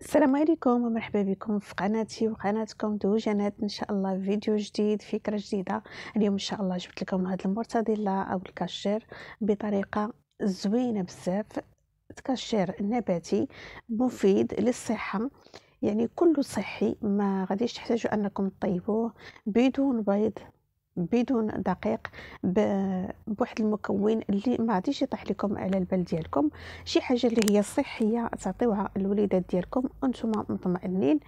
السلام عليكم ومرحبا بكم في قناتي وقناتكم دوجانات ان شاء الله فيديو جديد فكره جديده اليوم ان شاء الله جبت لكم هذا المرتديلا او الكاشير بطريقه زوينه بزاف كاشير نباتي مفيد للصحه يعني كله صحي ما غاديش تحتاجوا انكم تطيبوه بدون بيض بدون دقيق بواحد المكون اللي ما غاديش يطيح لكم على البال ديالكم شي حاجه اللي هي صحيه تعطيوها الوليدات ديالكم وانتم مطمئنين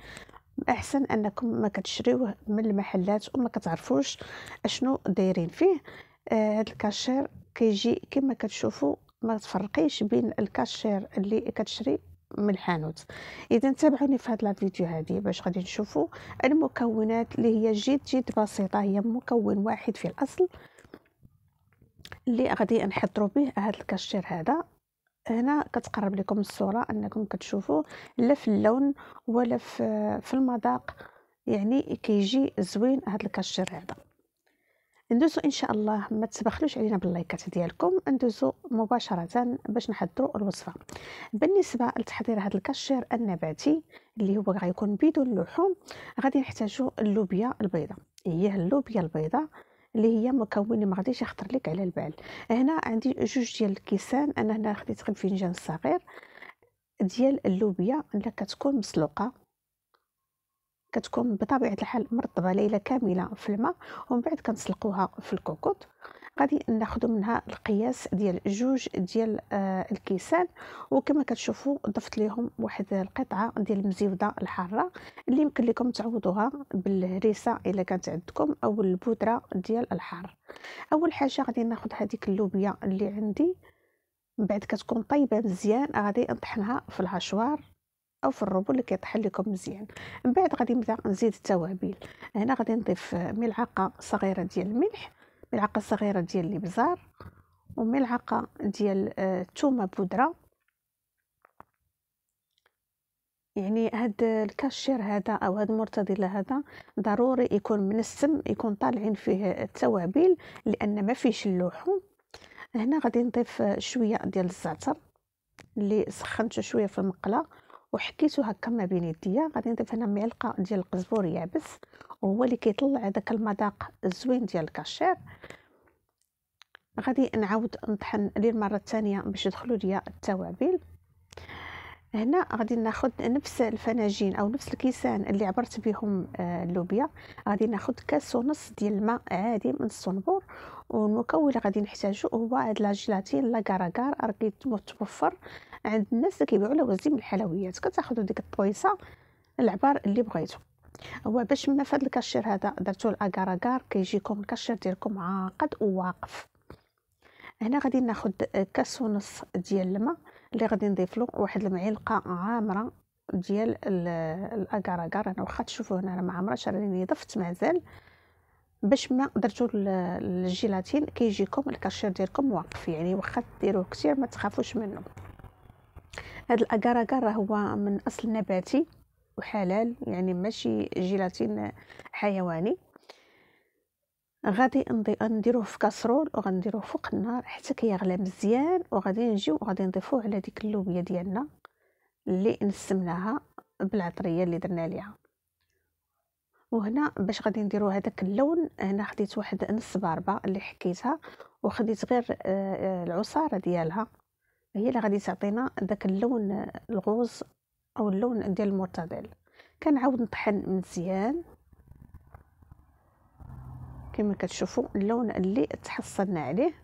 احسن انكم ما كتشريوه من المحلات وما كتعرفوش اشنو دايرين فيه آه، هاد آه الكاشير كيجي كما كتشوفوا ما تفرقيش بين الكاشير اللي كتشري من الحانوت اذا تابعوني في هاد الفيديو هذه باش غادي نشوفوا المكونات اللي هي جد جد بسيطه هي مكون واحد في الاصل اللي غادي نحضروا به هاد الكاشير هذا هنا كتقرب لكم الصوره انكم كتشوفوا لا في اللون ولا في في المذاق يعني كيجي زوين هاد الكاشير هذا ندوزو ان شاء الله ما تسبخلوش علينا باللايكات ديالكم ندوزو مباشره باش نحضروا الوصفه بالنسبه لتحضير هذا الكاشير النباتي اللي هو غيكون بدون لحوم غادي نحتاجو اللوبيا البيضاء هي إيه، اللوبيا البيضاء اللي هي مكون اللي ما غاديش يخطر لك على البال هنا عندي جوج ديال الكيسان انا هنا خديت غير فنجان صغير ديال اللوبيا اللي كتكون مسلوقه كتكون بطبيعه الحال مرطبه ليله كامله في الماء ومن بعد كنسلقوها في الكوكوط غادي ناخذ منها القياس ديال جوج ديال آه الكيسان وكما كتشوفوا ضفت ليهم واحد القطعه ديال المزيوده الحاره اللي يمكن لكم تعوضوها بالهريسه الا كانت عندكم او البودره ديال الحار اول حاجه غادي ناخذ هذيك اللوبيا اللي عندي من بعد كتكون طيبه مزيان غادي نطحنها في الهشوار او في الروبو اللي كيطحن لكم مزيان من بعد غادي نبدا نزيد التوابل هنا غادي نضيف ملعقه صغيره ديال الملح ملعقه صغيره ديال الابزار وملعقه ديال الثومه آه، بودره يعني هاد الكاشير هذا او هاد المرتدله هذا ضروري يكون منسم يكون طالعين فيه التوابل لان ما فيش اللحوم هنا غادي نضيف شويه ديال الزعتر اللي سخنته شويه في المقله وحكيته هكا ما بين يديا غادي نضيف هنا معلقه ديال القزبور يابس وهو اللي كيطلع داك المذاق الزوين ديال الكاشير غادي نعاود نطحن للمره الثانيه باش يدخلوا ليا التوابل هنا غادي ناخذ نفس الفناجين او نفس الكيسان اللي عبرت بهم اللوبيا آه، غادي ناخذ كاس ونص ديال الماء عادي من الصنبور والمكون اللي غادي نحتاجو هو هاد لا جيلاتين لا كراكار راه عند الناس اللي كيبيعوا من الحلويات كتاخذوا ديك الطويصه العبار اللي بغيتو هو باش ما فهاد الكاشير هذا درتو الاكاراكار كيجيكم الكاشير ديالكم عاقد وواقف هنا غادي ناخذ آه، كاس ونص ديال الماء اللي غادي نضيف له واحد المعلقه عامره ديال الاكار اكار انا واخا تشوفوا هنا راه ما عمرها راني ضفت مازال باش ما درتو الجيلاتين كيجيكم الكاشير ديالكم واقف يعني واخا ديروه كثير ما تخافوش منه هذا الاكار اكار هو من اصل نباتي وحلال يعني ماشي جيلاتين حيواني غادي نديروه في كاسرول وغنديروه فوق النار حتى كيغلى مزيان وغادي نجيو وغادي نضيفوه على ديك اللوبيا ديالنا اللي نسمناها بالعطريه اللي درنا ليها وهنا باش غادي نديرو هذاك اللون هنا خديت واحد نص باربه اللي حكيتها وخديت غير آه، آه، العصاره ديالها هي اللي غادي تعطينا داك اللون آه، الغوز او اللون ديال المرتدل كنعاود نطحن مزيان كما كتشوفوا اللون اللي تحصلنا عليه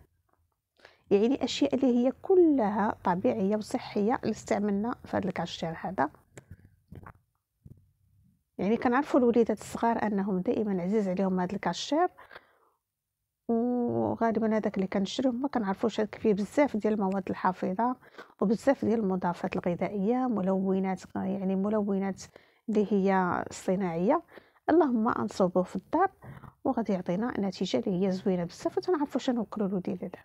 يعني اشياء اللي هي كلها طبيعيه وصحيه اللي استعملنا في هذا الكاشير هذا يعني كنعرفوا الوليدات الصغار انهم دائما عزيز عليهم هذا الكاشير وغالبا هذاك اللي كنشريو ما كنعرفوش هذاك فيه بزاف ديال المواد الحافظه وبزاف ديال المضافات الغذائيه ملونات يعني ملونات اللي هي صناعيه اللهم انصبوه في الدار وغادي يعطينا نتيجه اللي هي زوينه بزاف وتنعرفوا شنو نوكلوا له ديال دابا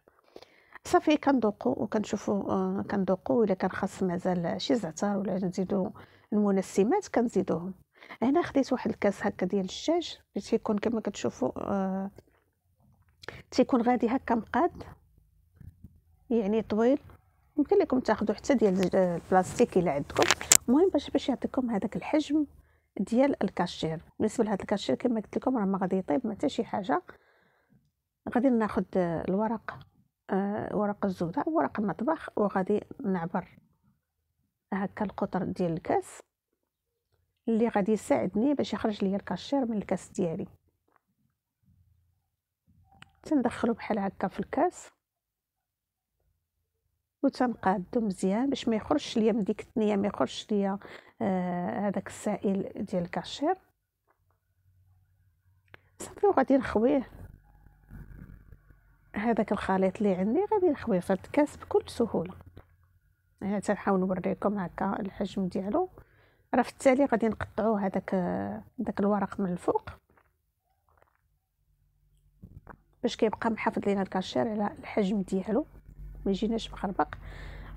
صافي كندوقو وكنشوفو كندوقوا آه، كندوقو الا كان خاص مازال شي زعتر ولا نزيدو المنسمات كنزيدوهم هنا خديت واحد الكاس هكا ديال الدجاج اللي تيكون كما كتشوفوا آه تيكون غادي هكا مقاد يعني طويل يمكن لكم تاخذوا حتى ديال البلاستيك الا عندكم المهم باش باش يعطيكم هذاك الحجم ديال الكاشير بالنسبه لهذا الكاشير كما قلت لكم راه ما غادي يطيب ما حتى شي حاجه غادي ناخذ آه، الورق آه ورق الزوده ورق المطبخ وغادي نعبر هكا القطر ديال الكاس اللي غادي يساعدني باش يخرج ليا الكاشير من الكاس ديالي تندخلو بحال هكا في الكاس وتنقادو مزيان باش ما يخرجش ليا من ديك الثنيه ما يخرجش ليا آه، هذاك آه السائل ديال الكاشير صافي وغادي نخويه هذاك الخليط اللي عندي غادي نخويه في الكاس بكل سهوله هنا تنحاول نوريكم هكا الحجم ديالو راه في التالي غادي نقطعو هذاك داك الورق من الفوق باش كيبقى محافظ لينا الكاشير على الحجم ديالو ما يجيناش مخربق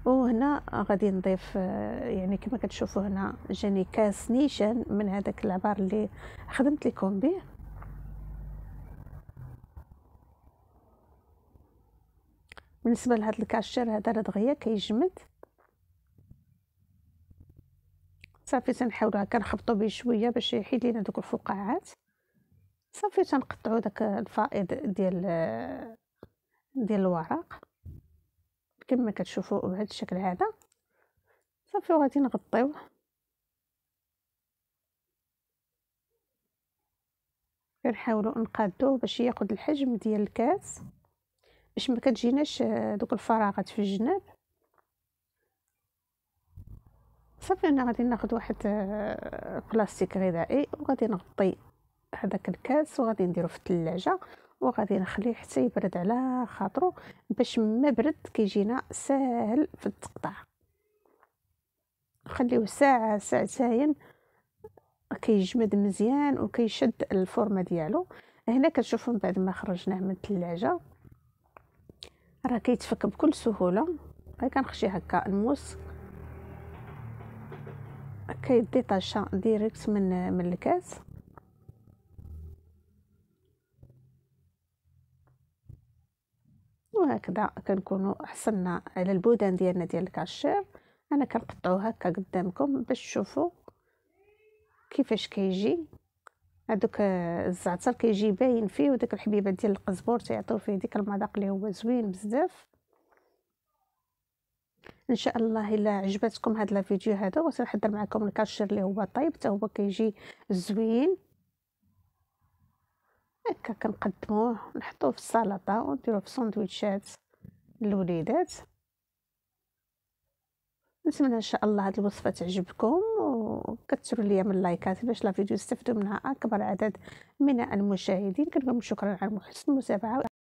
وهنا غادي نضيف آه، يعني كما كتشوفوا هنا جاني كاس نيشان من هذاك العبار اللي خدمت لكم به بالنسبه لهذا الكاشير هذا راه دغيا كيجمد صافي تنحاولوا هكا نخبطوا به شويه باش يحيد لينا دوك الفقاعات صافي تنقطعوا داك الفائض ديال آه، ديال الورق كما كتشوفوا بهذا الشكل هذا صافي وغادي نغطيوه كنحاولوا نقادوه باش ياخذ الحجم ديال الكاس باش ما كتجيناش آه، دوك الفراغات في الجناب صافي انا غادي ناخذ واحد آه، بلاستيك غذائي وغادي نغطي هذاك الكاس وغادي نديرو في الثلاجه وغادي نخليه حتى يبرد على خاطرو باش ما برد كيجينا ساهل في التقطاع نخليوه ساعه ساعتين كيجمد مزيان وكيشد الفورمه ديالو هنا كتشوفوا من بعد ما خرجناه من الثلاجه راه كيتفك بكل سهوله غير كنخشي هكا الموس كيدي طاشا ديريكت من من الكاس وهكذا كنكونوا حصلنا على البودان ديالنا ديال الكاشير انا كنقطعو هكا قدامكم باش تشوفوا كيفاش كيجي هذوك الزعتر كيجي باين فيه وداك الحبيبات ديال القزبور تيعطيو فيه ديك المذاق اللي هو زوين بزاف ان شاء الله الا عجبتكم هاد لا فيديو هذا وغنحضر معكم الكاشير اللي هو طيب حتى هو كيجي زوين هكا كنقدموه نحطوه في السلطه ونديروه في سندويتشات للوليدات نتمنى ان شاء الله هذه الوصفه تعجبكم وكثروا ليا من اللايكات باش لا فيديو يستفدوا منها اكبر عدد من المشاهدين كنقول شكرا على محسن المتابعه